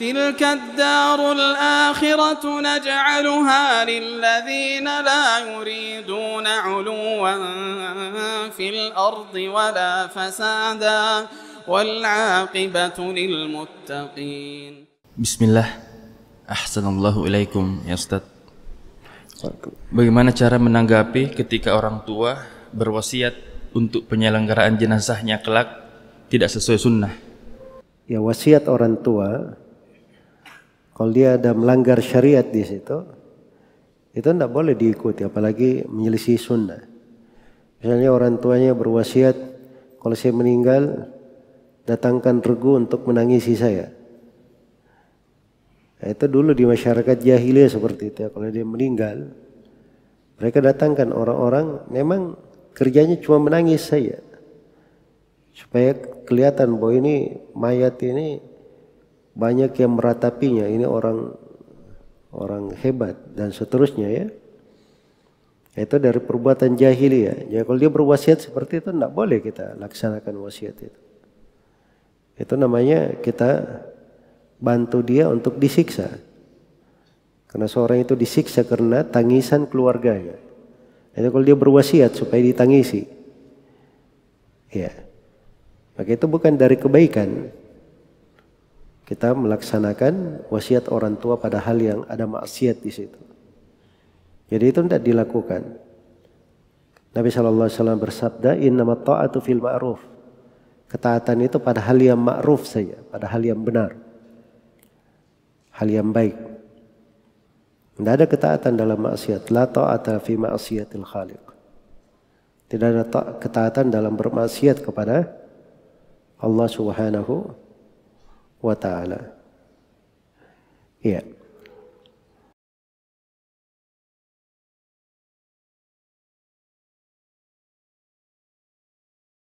تلك الدار الآخرة نجعلها للذين لا يريدون علوا في الأرض ولا فسادا والعاقبة للمتقين بسم الله أحسن الله إليكم يا أستاذ Bagaimana cara menanggapi ketika orang tua berwasiat untuk penyelenggaraan jenazahnya kelak tidak sesuai sunnah? Ya wasiat orang tua kalau dia ada melanggar syariat di situ, itu tidak boleh diikuti, apalagi menyelisih sunnah. Misalnya orang tuanya berwasiat, kalau saya meninggal, datangkan regu untuk menangisi saya. Nah, itu dulu di masyarakat jahiliyah seperti itu ya. Kalau dia meninggal, mereka datangkan orang-orang memang kerjanya cuma menangis saya. Supaya kelihatan bahwa ini mayat ini banyak yang meratapinya ini orang orang hebat dan seterusnya ya itu dari perbuatan jahiliyah ya kalau dia berwasiat seperti itu tidak boleh kita laksanakan wasiat itu itu namanya kita bantu dia untuk disiksa karena seorang itu disiksa karena tangisan keluarganya itu kalau dia berwasiat supaya ditangisi ya maka itu bukan dari kebaikan kita melaksanakan wasiat orang tua pada hal yang ada maksiat di situ. Jadi itu tidak dilakukan. Nabi saw Alaihi Wasallam bersabda, Innama ta'atu fil ma'ruf. Ketaatan itu pada hal yang ma'ruf saja, pada hal yang benar. Hal yang baik. Tidak ada ketaatan dalam maksiat. La ta'ata fi ma'asiyatil khaliq. Tidak ada ketaatan dalam bermaksiat kepada Allah Subhanahu ว่าตายแล้วเนี่ย